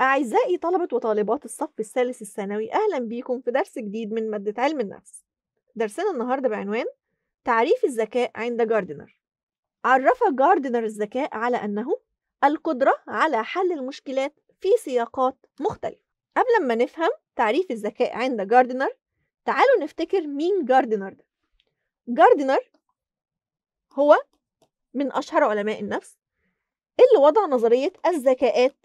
أعزائي طلبة وطالبات الصف الثالث الثانوي أهلا بيكم في درس جديد من مادة علم النفس درسنا النهاردة بعنوان تعريف الذكاء عند جاردنر عرف جاردنر الذكاء على أنه القدرة على حل المشكلات في سياقات مختلفة قبل ما نفهم تعريف الذكاء عند جاردنر تعالوا نفتكر مين جاردنر ده جاردنر هو من أشهر علماء النفس اللي وضع نظرية الذكاءات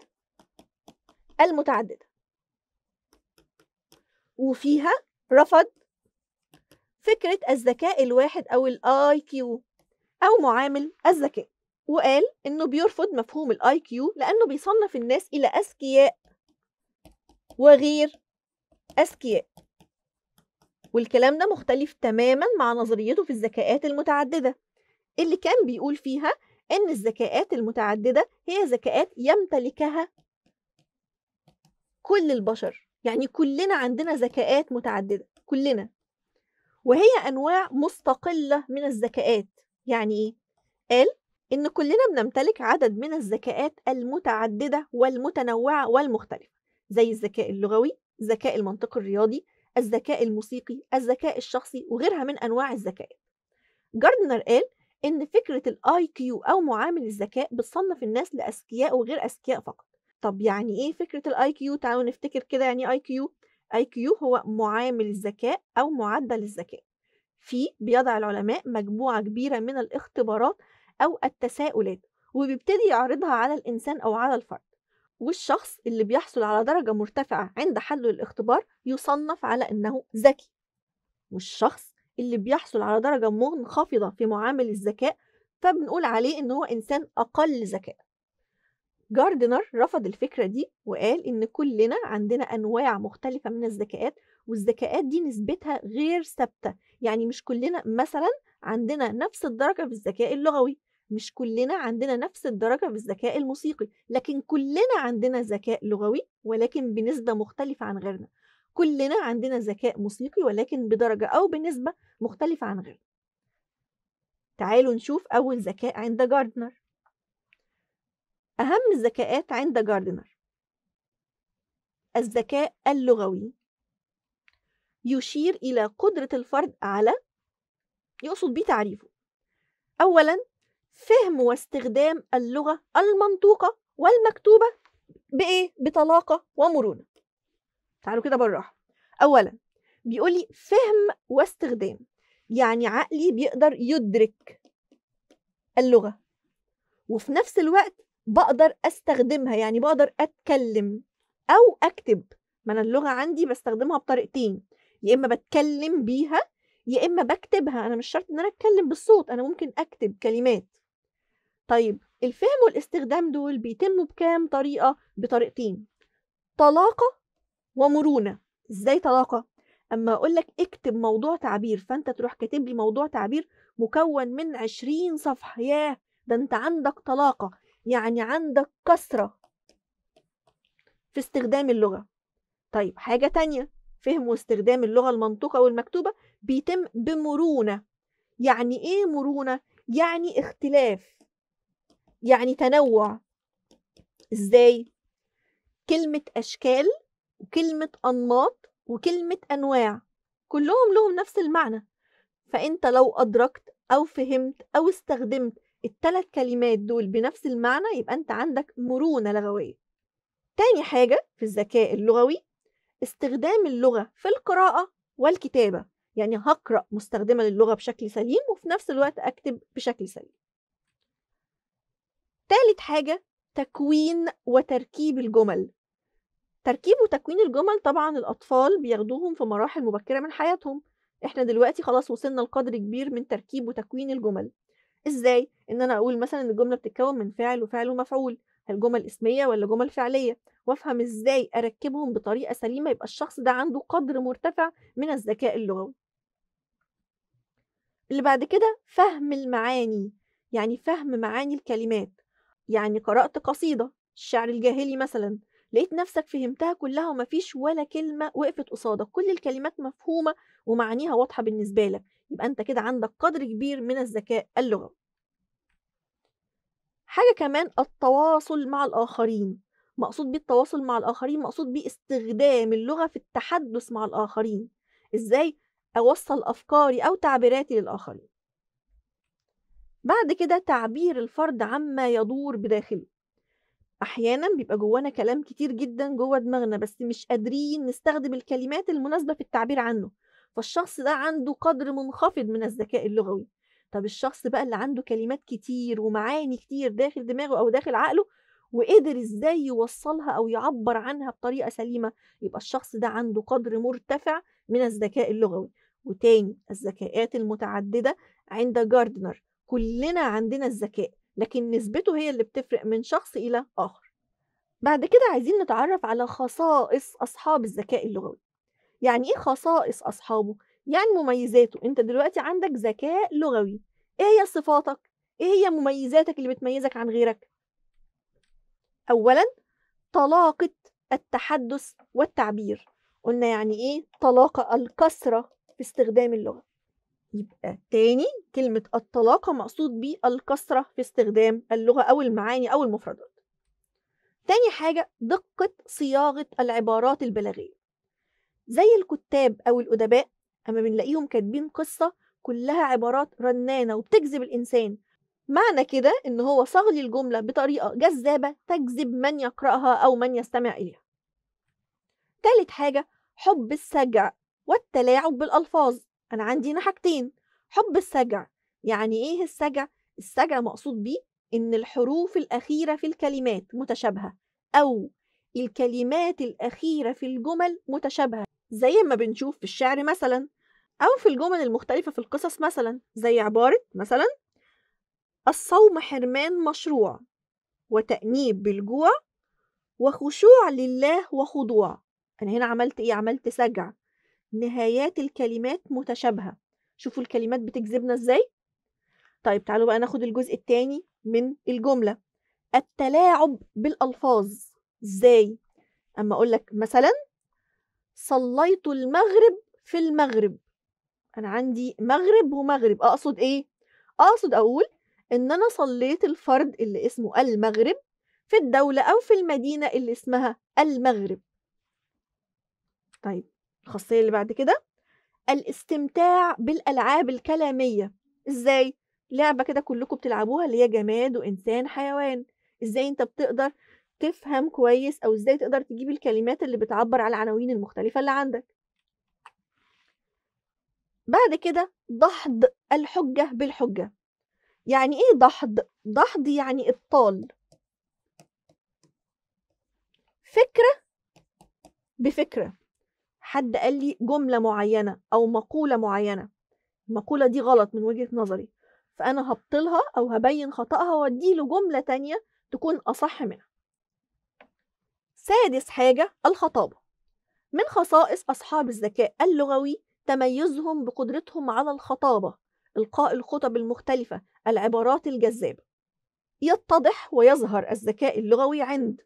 المتعددة وفيها رفض فكرة الذكاء الواحد أو الاي كيو أو معامل الذكاء وقال إنه بيرفض مفهوم الاي كيو لأنه بيصنف الناس إلى أذكياء وغير أذكياء والكلام ده مختلف تماما مع نظريته في الذكاءات المتعددة اللي كان بيقول فيها إن الذكاءات المتعددة هي ذكاءات يمتلكها كل البشر يعني كلنا عندنا ذكاءات متعدده كلنا وهي انواع مستقله من الذكاءات يعني ايه قال ان كلنا بنمتلك عدد من الذكاءات المتعدده والمتنوعه والمختلفه زي الذكاء اللغوي الذكاء المنطقي الرياضي الذكاء الموسيقي الذكاء الشخصي وغيرها من انواع الذكاءات جاردنر قال ان فكره الاي كيو او معامل الذكاء بتصنف الناس لاذكياء وغير اذكياء فقط طب يعني ايه فكره الاي كيو تعالوا نفتكر كده يعني ايه اي كيو اي كيو هو معامل الذكاء او معدل الذكاء فيه بيضع العلماء مجموعه كبيره من الاختبارات او التساؤلات وبيبتدي يعرضها على الانسان او على الفرد والشخص اللي بيحصل على درجه مرتفعه عند حل الاختبار يصنف على انه ذكي والشخص اللي بيحصل على درجه منخفضه في معامل الذكاء فبنقول عليه ان هو انسان اقل ذكاء جاردنر رفض الفكرة دي وقال إن كلنا عندنا أنواع مختلفة من الذكاءات والذكاءات دي نسبتها غير ثابتة يعني مش كلنا مثلا عندنا نفس الدرجة في الذكاء اللغوي مش كلنا عندنا نفس الدرجة في الذكاء الموسيقي لكن كلنا عندنا ذكاء لغوي ولكن بنسبة مختلفة عن غيرنا كلنا عندنا ذكاء موسيقي ولكن بدرجة أو بنسبة مختلفة عن غيرنا تعالوا نشوف أول ذكاء عند جاردنر أهم الذكاءات عند جاردنر الذكاء اللغوي يشير إلى قدرة الفرد على يقصد بيه تعريفه أولا فهم واستخدام اللغة المنطوقة والمكتوبة بإيه؟ بطلاقة ومرونة تعالوا كده بالراحة أولا بيقول لي فهم واستخدام يعني عقلي بيقدر يدرك اللغة وفي نفس الوقت بقدر استخدمها يعني بقدر اتكلم او اكتب ما انا اللغه عندي بستخدمها بطريقتين يا اما بتكلم بيها يا اما بكتبها انا مش شرط ان انا اتكلم بالصوت انا ممكن اكتب كلمات طيب الفهم والاستخدام دول بيتموا بكام طريقه بطريقتين طلاقه ومرونه ازاي طلاقه اما اقول لك اكتب موضوع تعبير فانت تروح كاتب لي موضوع تعبير مكون من 20 صفحه ياه ده انت عندك طلاقه يعني عندك كثرة في استخدام اللغة طيب حاجة تانية فهم واستخدام اللغة المنطوقة والمكتوبة بيتم بمرونة يعني ايه مرونة؟ يعني اختلاف يعني تنوع ازاي؟ كلمة أشكال وكلمة أنماط وكلمة أنواع كلهم لهم نفس المعنى فأنت لو أدركت أو فهمت أو استخدمت التلات كلمات دول بنفس المعنى يبقى انت عندك مرونه لغويه تاني حاجه في الذكاء اللغوي استخدام اللغه في القراءه والكتابه يعني هقرا مستخدمه للغه بشكل سليم وفي نفس الوقت اكتب بشكل سليم تالت حاجه تكوين وتركيب الجمل تركيب وتكوين الجمل طبعا الأطفال بياخدوهم في مراحل مبكرة من حياتهم احنا دلوقتي خلاص وصلنا لقدر كبير من تركيب وتكوين الجمل ازاي ان انا اقول مثلا ان الجمله بتتكون من فعل وفعل ومفعول هل جمل اسميه ولا جمل فعليه وافهم ازاي اركبهم بطريقه سليمه يبقى الشخص ده عنده قدر مرتفع من الذكاء اللغوي اللي بعد كده فهم المعاني يعني فهم معاني الكلمات يعني قرأت قصيدة الشعر الجاهلي مثلا لقيت نفسك فهمتها كلها ومفيش ولا كلمة وقفت قصادك كل الكلمات مفهومة ومعانيها واضحة بالنسبة لك يبقى انت كده عندك قدر كبير من الذكاء اللغوي حاجة كمان التواصل مع الآخرين مقصود بيه التواصل مع الآخرين مقصود بيه استخدام اللغة في التحدث مع الآخرين إزاي أوصل أفكاري أو تعبيراتي للآخرين بعد كده تعبير الفرد عما يدور بداخله أحيانا بيبقى جوانا كلام كتير جدا جوه دماغنا بس مش قادرين نستخدم الكلمات المناسبة في التعبير عنه فالشخص ده عنده قدر منخفض من الذكاء اللغوي طب الشخص بقى اللي عنده كلمات كتير ومعاني كتير داخل دماغه او داخل عقله وقدر ازاي يوصلها او يعبر عنها بطريقه سليمه يبقى الشخص ده عنده قدر مرتفع من الذكاء اللغوي وتاني الذكاءات المتعدده عند جاردنر كلنا عندنا الذكاء لكن نسبته هي اللي بتفرق من شخص الى اخر بعد كده عايزين نتعرف على خصائص اصحاب الذكاء اللغوي يعني ايه خصائص اصحابه يعني مميزاته انت دلوقتي عندك ذكاء لغوي ايه هي صفاتك ايه هي مميزاتك اللي بتميزك عن غيرك اولا طلاقه التحدث والتعبير قلنا يعني ايه طلاقه الكثره في استخدام اللغه يبقى تاني كلمة الطلاقة مقصود بيه الكثرة في استخدام اللغة أو المعاني أو المفردات تاني حاجة دقة صياغة العبارات البلاغية زي الكتاب أو الأدباء أما بنلاقيهم كاتبين قصة كلها عبارات رنانة وبتجذب الإنسان معنى كده إن هو صاغلي الجملة بطريقة جذابة تجذب من يقرأها أو من يستمع إليها تالت حاجة حب السجع والتلاعب بالألفاظ أنا عندي هنا حاجتين حب السجع يعني إيه السجع؟ السجع مقصود بيه إن الحروف الأخيرة في الكلمات متشابهة أو الكلمات الأخيرة في الجمل متشابهة زي ما بنشوف في الشعر مثلا أو في الجمل المختلفة في القصص مثلا زي عبارة مثلا الصوم حرمان مشروع وتأنيب بالجوع وخشوع لله وخضوع أنا هنا عملت إيه؟ عملت سجع نهايات الكلمات متشابهة شوفوا الكلمات بتجذبنا إزاي؟ طيب تعالوا بقى ناخد الجزء التاني من الجملة التلاعب بالألفاظ إزاي؟ أما أقول لك مثلا صليت المغرب في المغرب انا عندي مغرب ومغرب اقصد ايه اقصد اقول ان انا صليت الفرد اللي اسمه المغرب في الدولة او في المدينة اللي اسمها المغرب طيب الخاصية اللي بعد كده الاستمتاع بالالعاب الكلامية ازاي لعبة كده كلكم بتلعبوها اللي هي جماد وانسان حيوان ازاي انت بتقدر تفهم كويس او ازاي تقدر تجيب الكلمات اللي بتعبر على العناوين المختلفة اللي عندك بعد كده دحض الحجة بالحجة يعني ايه دحض؟ دحض يعني ابطال فكرة بفكرة حد قال لي جملة معينة أو مقولة معينة المقولة دي غلط من وجهة نظري فأنا هبطلها أو هبين خطأها وأديله جملة تانية تكون أصح منها سادس حاجة الخطابة من خصائص أصحاب الذكاء اللغوي تميزهم بقدرتهم على الخطابة إلقاء الخطب المختلفة العبارات الجذابة يتضح ويظهر الذكاء اللغوي عند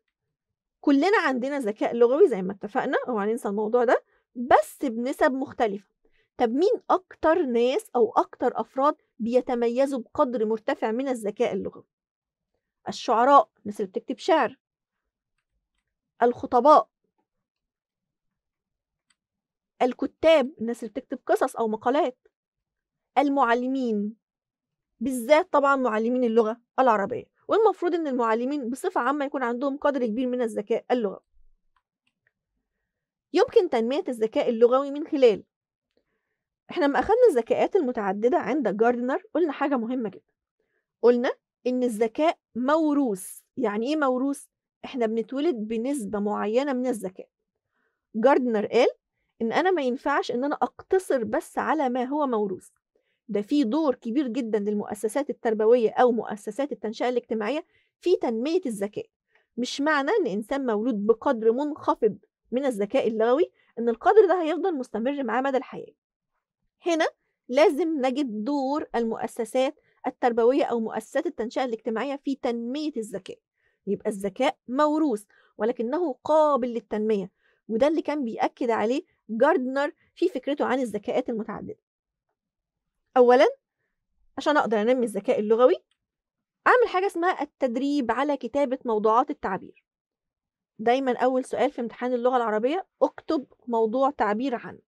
كلنا عندنا ذكاء لغوي زي ما اتفقنا أو ننسى الموضوع ده بس بنسب مختلفة طب مين أكتر ناس أو أكتر أفراد بيتميزوا بقدر مرتفع من الذكاء اللغوي الشعراء الناس اللي بتكتب شعر الخطباء الكتاب الناس اللي بتكتب قصص أو مقالات المعلمين بالذات طبعا معلمين اللغة العربية والمفروض ان المعلمين بصفة عامة يكون عندهم قدر كبير من الذكاء اللغوي يمكن تنمية الذكاء اللغوي من خلال احنا لما اخدنا الذكاءات المتعددة عند جاردنر قلنا حاجة مهمة جدا قلنا ان الذكاء موروث يعني ايه موروث إحنا بنتولد بنسبة معينة من الذكاء جاردنر قال إن أنا ما ينفعش إن أنا أقتصر بس على ما هو موروث ده في دور كبير جدا للمؤسسات التربوية أو مؤسسات التنشئة الاجتماعية في تنمية الذكاء مش معنى إن إنسان مولود بقدر منخفض من الذكاء اللغوي إن القدر ده هيفضل مستمر معاه مدى الحياة هنا لازم نجد دور المؤسسات التربوية أو مؤسسات التنشئة الاجتماعية في تنمية الذكاء يبقى إمم. الذكاء موروث ولكنه قابل للتنمية وده اللي كان بيأكد عليه جاردنر في فكرته عن الذكاءات المتعددة أولا عشان أقدر أنمي الذكاء اللغوي أعمل حاجة اسمها التدريب على كتابة موضوعات التعبير دايما أول سؤال في امتحان اللغة العربية اكتب موضوع تعبير عنه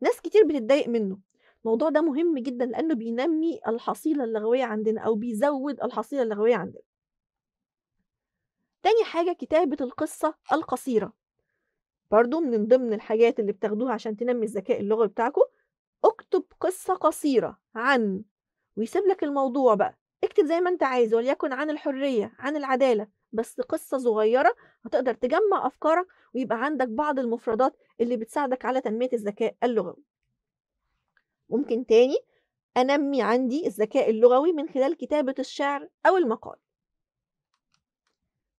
ناس كتير بتتضايق منه الموضوع ده مهم جدا لأنه بينمي الحصيلة اللغوية عندنا أو بيزود الحصيلة اللغوية عندنا تاني حاجة كتابة القصة القصيرة برضو من ضمن الحاجات اللي بتاخدوها عشان تنمي الذكاء اللغوي بتاعكم اكتب قصة قصيرة عن ويسيب لك الموضوع بقى اكتب زي ما انت عايز وليكن عن الحرية عن العدالة بس قصة صغيرة هتقدر تجمع أفكارك ويبقى عندك بعض المفردات اللي بتساعدك على تنمية الذكاء اللغوي ممكن تاني أنمي عندي الذكاء اللغوي من خلال كتابة الشعر أو المقال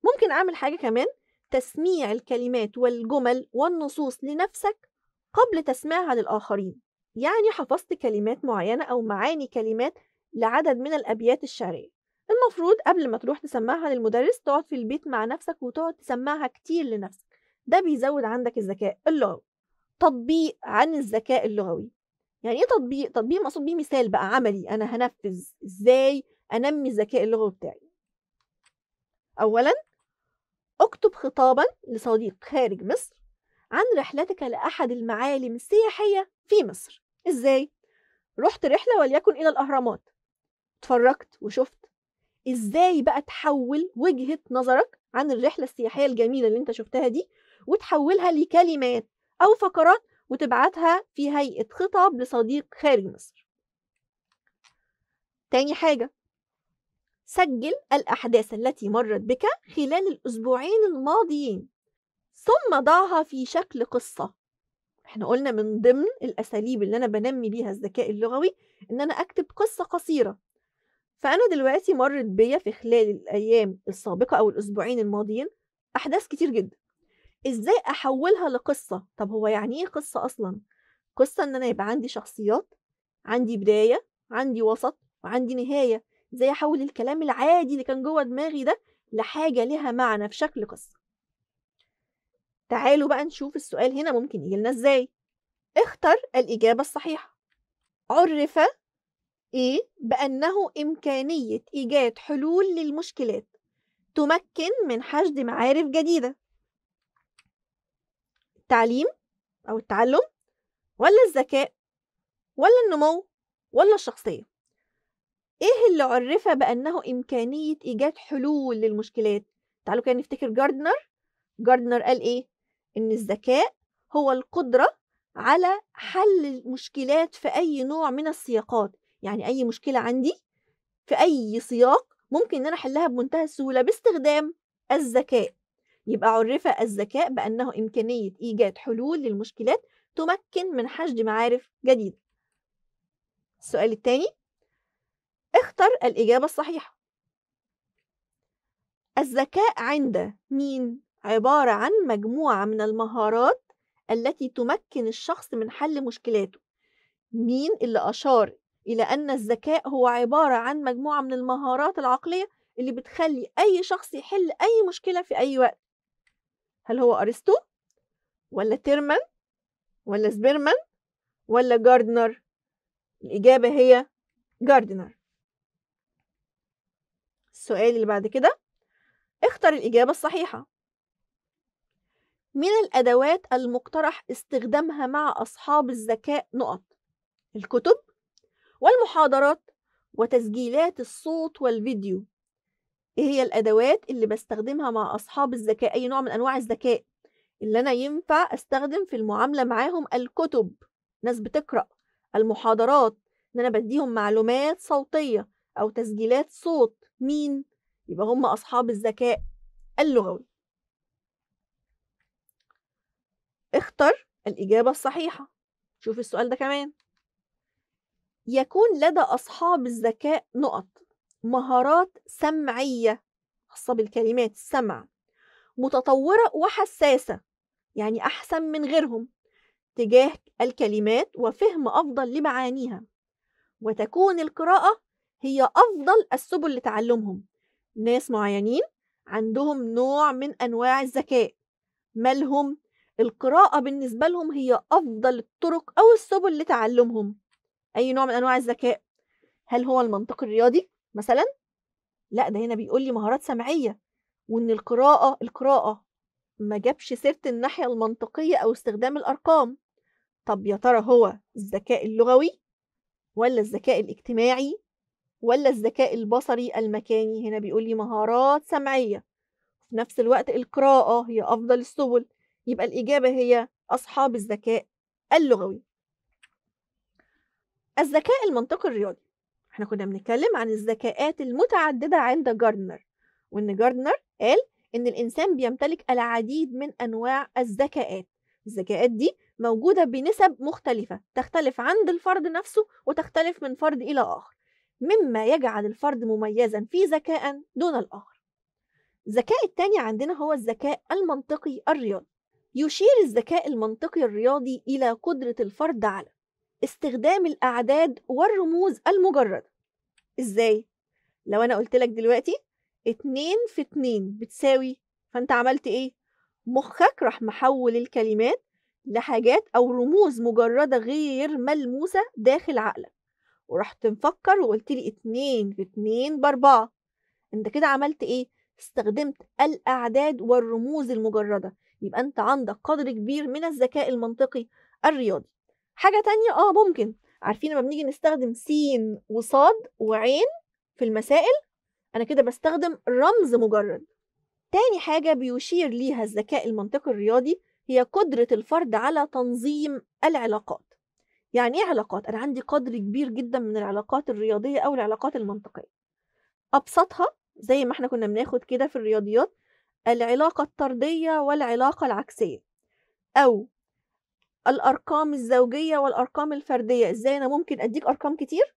ممكن أعمل حاجة كمان تسميع الكلمات والجمل والنصوص لنفسك قبل تسميعها للآخرين يعني حفظت كلمات معينة أو معاني كلمات لعدد من الأبيات الشعرية المفروض قبل ما تروح تسمعها للمدرس تقعد في البيت مع نفسك وتقعد تسمعها كتير لنفسك ده بيزود عندك الذكاء اللغوي تطبيق عن الذكاء اللغوي يعني ايه تطبيق تطبيق مقصود بيه مثال بقى عملي انا هنفذ ازاي انمي الذكاء اللغوي بتاعي اولا اكتب خطابا لصديق خارج مصر عن رحلتك لأحد المعالم السياحية في مصر إزاي؟ رحت رحلة وليكن إلى الأهرامات اتفرجت وشفت إزاي بقى تحول وجهة نظرك عن الرحلة السياحية الجميلة اللي انت شفتها دي وتحولها لكلمات أو فقرات وتبعتها في هيئة خطاب لصديق خارج مصر تاني حاجة سجل الأحداث التي مرت بك خلال الأسبوعين الماضيين ثم ضعها في شكل قصة احنا قلنا من ضمن الأساليب اللي أنا بنمي بيها الذكاء اللغوي إن أنا أكتب قصة قصيرة فأنا دلوقتي مرت بيا في خلال الأيام السابقة أو الأسبوعين الماضيين أحداث كتير جدا إزاي أحولها لقصة؟ طب هو يعني إيه قصة أصلا؟ قصة إن أنا يبقى عندي شخصيات عندي بداية عندي وسط وعندي نهاية ازاي احول الكلام العادي اللي كان جوه دماغي ده لحاجه ليها معنى في شكل قصه تعالوا بقى نشوف السؤال هنا ممكن يجي لنا ازاي اختر الاجابه الصحيحه عرف ايه بانه امكانيه ايجاد حلول للمشكلات تمكن من حشد معارف جديده التعليم او التعلم ولا الذكاء ولا النمو ولا الشخصيه إيه اللي عُرِّف بأنه إمكانية إيجاد حلول للمشكلات؟ تعالوا كده نفتكر جاردنر، جاردنر قال إيه؟ إن الذكاء هو القدرة على حل المشكلات في أي نوع من السياقات، يعني أي مشكلة عندي في أي سياق ممكن إن أنا أحلها بمنتهى السهولة باستخدام الذكاء. يبقى عُرِّف الذكاء بأنه إمكانية إيجاد حلول للمشكلات تمكن من حشد معارف جديدة. السؤال التاني اختر الإجابة الصحيحة الذكاء عند مين عبارة عن مجموعة من المهارات التي تمكن الشخص من حل مشكلاته مين اللي أشار إلى أن الذكاء هو عبارة عن مجموعة من المهارات العقلية اللي بتخلي أي شخص يحل أي مشكلة في أي وقت هل هو أرسطو ولا تيرمان ولا سبيرمان ولا جاردنر الإجابة هي جاردنر السؤال اللي بعد كده اختر الإجابة الصحيحة من الأدوات المقترح استخدامها مع أصحاب الذكاء نقط الكتب والمحاضرات وتسجيلات الصوت والفيديو إيه هي الأدوات اللي بستخدمها مع أصحاب الذكاء أي نوع من أنواع الذكاء اللي أنا ينفع أستخدم في المعاملة معاهم الكتب ناس بتقرأ المحاضرات إن أنا بديهم معلومات صوتية أو تسجيلات صوت مين؟ يبقى هم أصحاب الذكاء اللغوي اختر الإجابة الصحيحة شوف السؤال ده كمان يكون لدى أصحاب الذكاء نقط مهارات سمعية خاصة بالكلمات السمع متطورة وحساسة يعني أحسن من غيرهم تجاه الكلمات وفهم أفضل لمعانيها وتكون القراءة هي أفضل السبل لتعلمهم ناس معينين عندهم نوع من أنواع الذكاء مالهم القراءة بالنسبة لهم هي أفضل الطرق أو السبل لتعلمهم أي نوع من أنواع الذكاء هل هو المنطق الرياضي مثلا؟ لا ده هنا بيقول لي مهارات سمعية وإن القراءة القراءة ما جابش سيرة الناحية المنطقية أو استخدام الأرقام طب يا ترى هو الذكاء اللغوي ولا الذكاء الاجتماعي ولا الذكاء البصري المكاني هنا بيقول لي مهارات سمعية في نفس الوقت القراءة هي أفضل السبل يبقى الإجابة هي أصحاب الذكاء اللغوي الذكاء المنطقي الرياضي احنا كنا بنتكلم عن الذكاءات المتعددة عند جاردنر وإن جاردنر قال إن الإنسان بيمتلك العديد من أنواع الذكاءات الذكاءات دي موجودة بنسب مختلفة تختلف عند الفرد نفسه وتختلف من فرد إلى آخر مما يجعل الفرد مميزا في ذكاء دون الآخر الذكاء الثاني عندنا هو الذكاء المنطقي الرياضي يشير الذكاء المنطقي الرياضي إلى قدرة الفرد على استخدام الأعداد والرموز المجردة إزاي؟ لو أنا قلت لك دلوقتي اتنين في اتنين بتساوي فأنت عملت إيه؟ مخك راح محول الكلمات لحاجات أو رموز مجردة غير ملموسة داخل عقلك ورحت مفكر وقلت لي اتنين في اتنين باربعة انت كده عملت ايه؟ استخدمت الأعداد والرموز المجردة يبقى انت عندك قدر كبير من الذكاء المنطقي الرياضي حاجة تانية اه ممكن عارفين لما بنيجي نستخدم سين وصاد وعين في المسائل انا كده بستخدم رمز مجرد تاني حاجة بيشير ليها الذكاء المنطقي الرياضي هي قدرة الفرد على تنظيم العلاقات يعني ايه علاقات انا عندي قدر كبير جدا من العلاقات الرياضيه او العلاقات المنطقيه ابسطها زي ما احنا كنا بناخد كده في الرياضيات العلاقه الطرديه والعلاقه العكسيه او الارقام الزوجيه والارقام الفرديه ازاي انا ممكن اديك ارقام كتير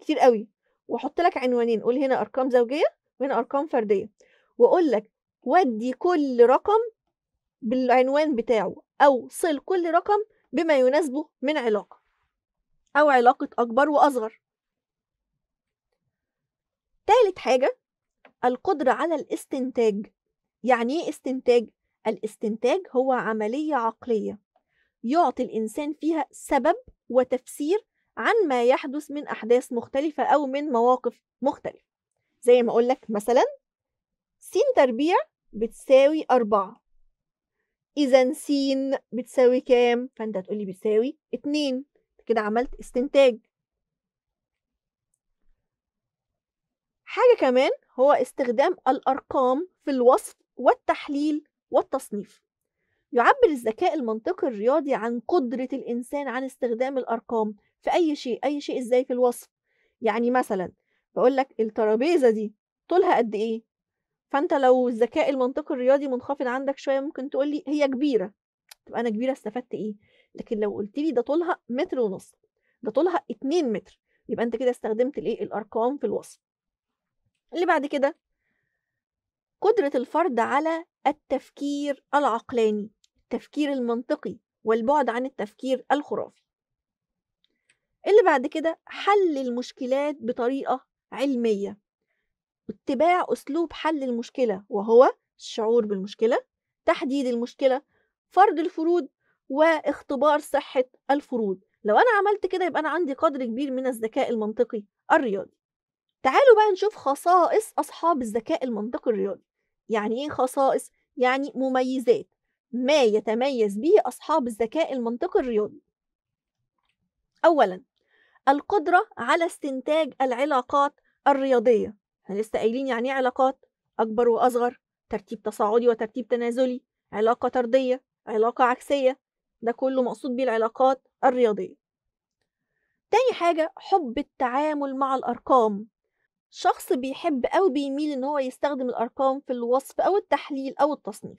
كتير قوي واحط لك عنوانين قول هنا ارقام زوجيه وهنا ارقام فرديه واقول لك ودي كل رقم بالعنوان بتاعه او صل كل رقم بما يناسبه من علاقه أو علاقة أكبر وأصغر تالت حاجة القدرة على الاستنتاج يعني إيه استنتاج؟ الاستنتاج هو عملية عقلية يعطي الإنسان فيها سبب وتفسير عن ما يحدث من أحداث مختلفة أو من مواقف مختلفة زي ما أقولك مثلا س تربيع بتساوي أربعة إذا س بتساوي كام؟ فأنت هتقولي بتساوي اتنين كده عملت استنتاج حاجة كمان هو استخدام الأرقام في الوصف والتحليل والتصنيف يعبر الذكاء المنطقي الرياضي عن قدرة الإنسان عن استخدام الأرقام في أي شيء أي شيء إزاي في الوصف يعني مثلا بقول لك الترابيزة دي طولها قد إيه فأنت لو الذكاء المنطقي الرياضي منخفض عندك شوية ممكن تقول لي هي كبيرة تبقى أنا كبيرة استفدت إيه لكن لو قلت لي ده طولها متر ونص ده طولها 2 متر يبقى انت كده استخدمت الايه الارقام في الوصف اللي بعد كده قدرة الفرد على التفكير العقلاني التفكير المنطقي والبعد عن التفكير الخرافي اللي بعد كده حل المشكلات بطريقة علمية اتباع أسلوب حل المشكلة وهو الشعور بالمشكلة تحديد المشكلة فرض الفروض واختبار صحة الفروض لو أنا عملت كده يبقى أنا عندي قدر كبير من الذكاء المنطقي الرياضي تعالوا بقى نشوف خصائص أصحاب الذكاء المنطقي الرياضي يعني إيه خصائص؟ يعني مميزات ما يتميز به أصحاب الذكاء المنطقي الرياضي أولا القدرة على استنتاج العلاقات الرياضية احنا لسه قايلين يعني ايه علاقات أكبر وأصغر ترتيب تصاعدي وترتيب تنازلي علاقة طردية علاقة عكسية ده كله مقصود بيه العلاقات الرياضية تاني حاجة حب التعامل مع الأرقام شخص بيحب أو بيميل إن هو يستخدم الأرقام في الوصف أو التحليل أو التصنيف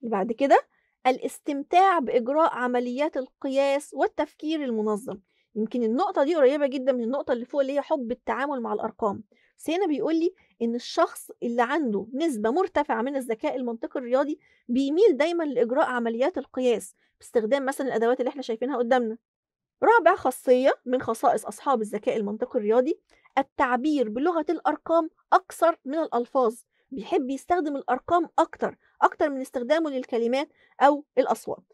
بعد كده الاستمتاع بإجراء عمليات القياس والتفكير المنظم يمكن النقطة دي قريبة جدا من النقطة اللي فوق اللي هي حب التعامل مع الأرقام بس هنا بيقول لي إن الشخص اللي عنده نسبة مرتفعة من الذكاء المنطقي الرياضي بيميل دايما لإجراء عمليات القياس باستخدام مثلا الأدوات اللي احنا شايفينها قدامنا رابع خاصية من خصائص أصحاب الذكاء المنطقي الرياضي التعبير بلغة الأرقام أكثر من الألفاظ بيحب يستخدم الأرقام أكتر أكتر من استخدامه للكلمات أو الأصوات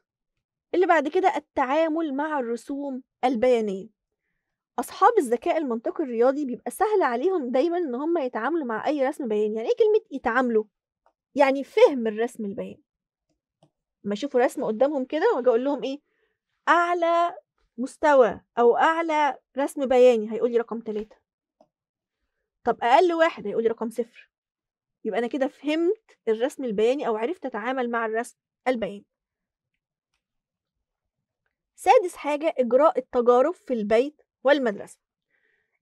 اللي بعد كده التعامل مع الرسوم البيانية أصحاب الذكاء المنطقي الرياضي بيبقى سهل عليهم دايما إن هم يتعاملوا مع أي رسم بياني يعني إيه كلمة يتعاملوا؟ يعني فهم الرسم البياني لما يشوفوا رسم قدامهم كده واجي اقول لهم ايه اعلى مستوى او اعلى رسم بياني هيقول لي رقم ثلاثة طب اقل واحد هيقول لي رقم صفر يبقى انا كده فهمت الرسم البياني او عرفت اتعامل مع الرسم البياني سادس حاجة إجراء التجارب في البيت والمدرسة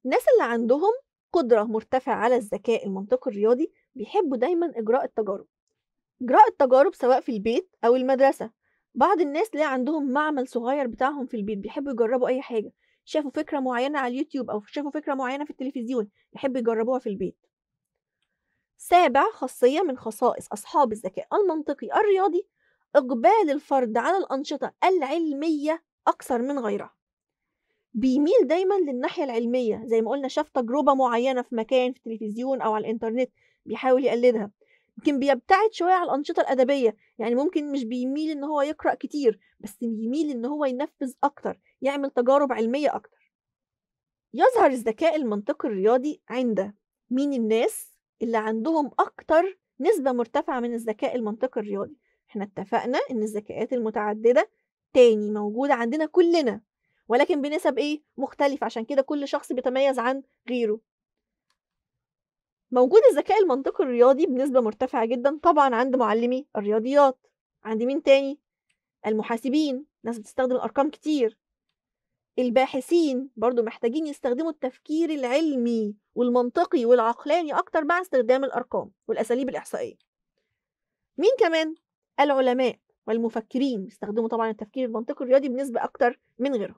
الناس اللي عندهم قدرة مرتفعة على الذكاء المنطقي الرياضي بيحبوا دايما إجراء التجارب إجراء التجارب سواء في البيت أو المدرسة بعض الناس ليه عندهم معمل صغير بتاعهم في البيت بيحبوا يجربوا أي حاجة شافوا فكرة معينة على اليوتيوب أو شافوا فكرة معينة في التلفزيون يحبوا يجربوها في البيت سابع خاصية من خصائص أصحاب الذكاء المنطقي الرياضي إقبال الفرد على الأنشطة العلمية أكثر من غيرها بيميل دايما للناحية العلمية زي ما قلنا شاف تجربة معينة في مكان في التلفزيون أو على الإنترنت بيحاول يقلدها يمكن بيبتعد شوية على الأنشطة الأدبية يعني ممكن مش بيميل إن هو يقرأ كتير بس بيميل إن هو ينفذ أكتر يعمل تجارب علمية أكتر يظهر الذكاء المنطقي الرياضي عند مين الناس اللي عندهم أكتر نسبة مرتفعة من الذكاء المنطقي الرياضي احنا اتفقنا ان الذكاءات المتعدده تاني موجوده عندنا كلنا ولكن بنسب ايه مختلف عشان كده كل شخص بيتميز عن غيره موجود الذكاء المنطقي الرياضي بنسبه مرتفعه جدا طبعا عند معلمي الرياضيات عند مين تاني المحاسبين ناس بتستخدم الارقام كتير الباحثين برضو محتاجين يستخدموا التفكير العلمي والمنطقي والعقلاني اكتر مع استخدام الارقام والاساليب الاحصائيه مين كمان العلماء والمفكرين بيستخدموا طبعا التفكير المنطقي الرياضي بنسبة أكتر من غيرهم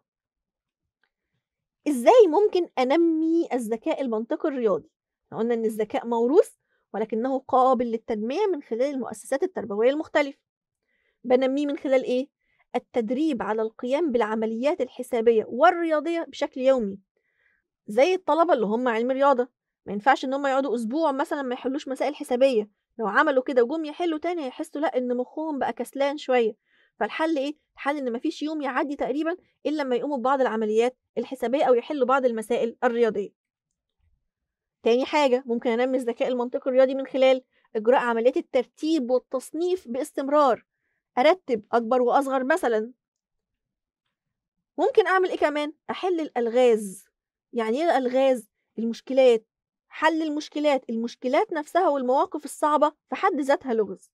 إزاي ممكن أنمي الذكاء المنطقي الرياضي؟ قلنا إن الذكاء موروث ولكنه قابل للتنمية من خلال المؤسسات التربوية المختلفة بنميه من خلال إيه؟ التدريب على القيام بالعمليات الحسابية والرياضية بشكل يومي زي الطلبة اللي هم علم رياضة ما ينفعش ان هم يقعدوا اسبوع مثلا ما يحلوش مسائل حسابيه لو عملوا كده وجم يحلوا تاني هيحسوا لا ان مخهم بقى كسلان شويه فالحل ايه الحل ان مفيش يوم يعدي تقريبا الا لما يقوموا ببعض العمليات الحسابيه او يحلوا بعض المسائل الرياضيه تاني حاجه ممكن انمي الذكاء المنطقي الرياضي من خلال اجراء عمليات الترتيب والتصنيف باستمرار ارتب اكبر واصغر مثلا ممكن اعمل ايه كمان احل الالغاز يعني ايه الالغاز المشكلات حل المشكلات المشكلات نفسها والمواقف الصعبة في حد ذاتها لغز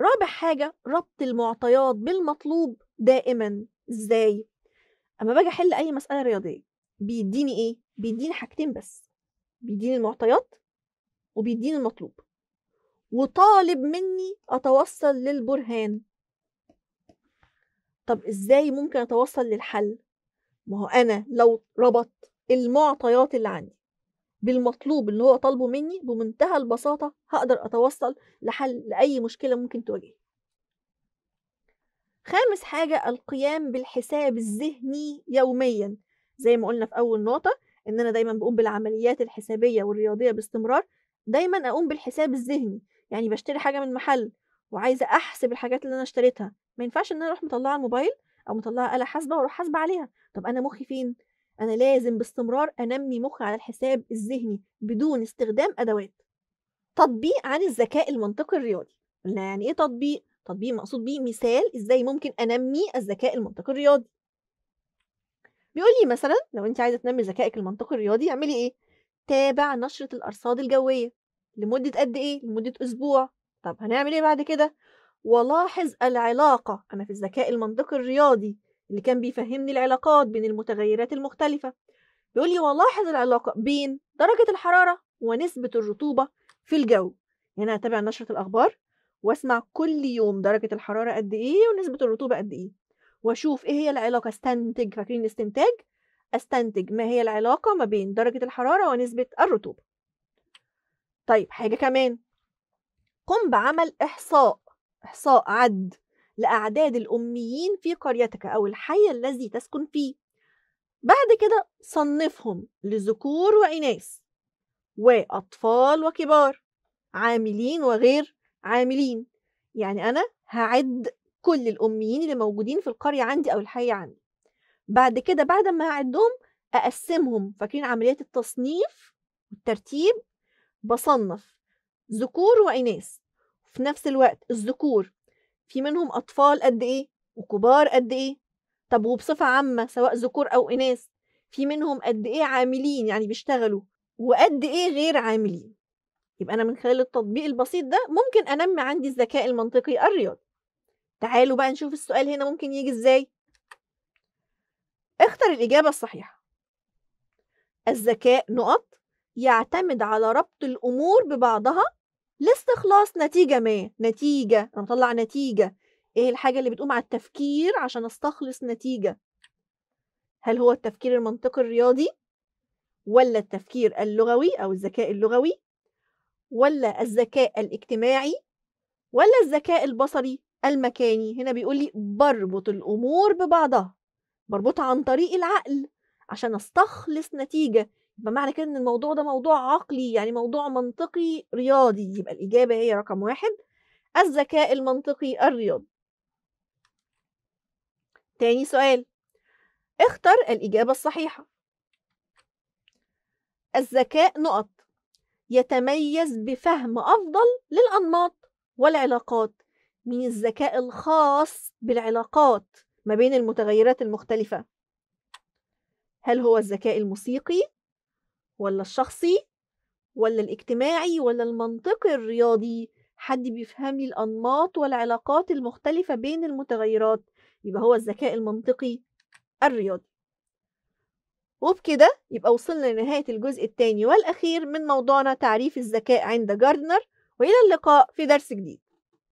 رابع حاجة ربط المعطيات بالمطلوب دائما ازاي اما باجي احل اي مسألة رياضية بيديني ايه بيديني حاجتين بس بيديني المعطيات وبيديني المطلوب وطالب مني اتوصل للبرهان طب ازاي ممكن اتوصل للحل ما هو انا لو ربط المعطيات اللي عندي بالمطلوب اللي هو طالبه مني بمنتهى البساطة هقدر أتوصل لحل لأي مشكلة ممكن تواجهني خامس حاجة القيام بالحساب الذهني يوميا زي ما قلنا في أول نقطة إن أنا دايما بقوم بالعمليات الحسابية والرياضية باستمرار دايما أقوم بالحساب الذهني يعني بشتري حاجة من محل وعايزة أحسب الحاجات اللي أنا اشتريتها ما ينفعش إن أنا أروح مطلعة الموبايل أو مطلعة آلة حاسبة وأروح حاسبة عليها طب أنا مخي فين انا لازم باستمرار انمي مخي على الحساب الذهني بدون استخدام ادوات تطبيق عن الذكاء المنطقي الرياضي قلنا يعني ايه تطبيق تطبيق مقصود بيه مثال ازاي ممكن انمي الذكاء المنطقي الرياضي بيقول لي مثلا لو انت عايزه تنمي ذكائك المنطقي الرياضي اعملي ايه تابع نشره الارصاد الجويه لمده قد ايه لمده اسبوع طب هنعمل ايه بعد كده ولاحظ العلاقه انا في الذكاء المنطقي الرياضي اللي كان بيفهمني العلاقات بين المتغيرات المختلفة بيقول لي ولاحظ العلاقة بين درجة الحرارة ونسبة الرطوبة في الجو هنا يعني هتابع نشرة الأخبار واسمع كل يوم درجة الحرارة قد إيه ونسبة الرطوبة قد إيه واشوف إيه هي العلاقة استنتج فاكرين الاستنتاج استنتج ما هي العلاقة ما بين درجة الحرارة ونسبة الرطوبة طيب حاجة كمان قم بعمل إحصاء إحصاء عد لأعداد الأميين في قريتك أو الحي الذي تسكن فيه بعد كده صنفهم لذكور وإناث وأطفال وكبار عاملين وغير عاملين يعني أنا هعد كل الأميين اللي موجودين في القرية عندي أو الحي عندي بعد كده بعد ما هعدهم أقسمهم فاكرين عملية التصنيف والترتيب بصنف ذكور وإناث في نفس الوقت الذكور في منهم اطفال قد ايه وكبار قد ايه طب وبصفه عامه سواء ذكور او اناث في منهم قد ايه عاملين يعني بيشتغلوا وقد ايه غير عاملين يبقى انا من خلال التطبيق البسيط ده ممكن انمي عندي الذكاء المنطقي الرياضي تعالوا بقى نشوف السؤال هنا ممكن يجي ازاي اختر الاجابه الصحيحه الذكاء نقط يعتمد على ربط الامور ببعضها لاستخلاص نتيجة ما نتيجة أنا بطلع نتيجة إيه الحاجة اللي بتقوم على التفكير عشان أستخلص نتيجة هل هو التفكير المنطقي الرياضي ولا التفكير اللغوي أو الذكاء اللغوي ولا الذكاء الاجتماعي ولا الذكاء البصري المكاني هنا بيقول لي بربط الأمور ببعضها بربطها عن طريق العقل عشان استخلص نتيجة فمعنى كده ان الموضوع ده موضوع عقلي يعني موضوع منطقي رياضي يبقى الاجابه هي رقم واحد الذكاء المنطقي الرياضي تاني سؤال اختر الاجابه الصحيحه الذكاء نقط يتميز بفهم افضل للانماط والعلاقات من الذكاء الخاص بالعلاقات ما بين المتغيرات المختلفه هل هو الذكاء الموسيقي ولا الشخصي ولا الاجتماعي ولا المنطقي الرياضي حد بيفهم لي الأنماط والعلاقات المختلفة بين المتغيرات يبقى هو الذكاء المنطقي الرياضي وبكده يبقى وصلنا لنهاية الجزء الثاني والأخير من موضوعنا تعريف الذكاء عند جاردنر وإلى اللقاء في درس جديد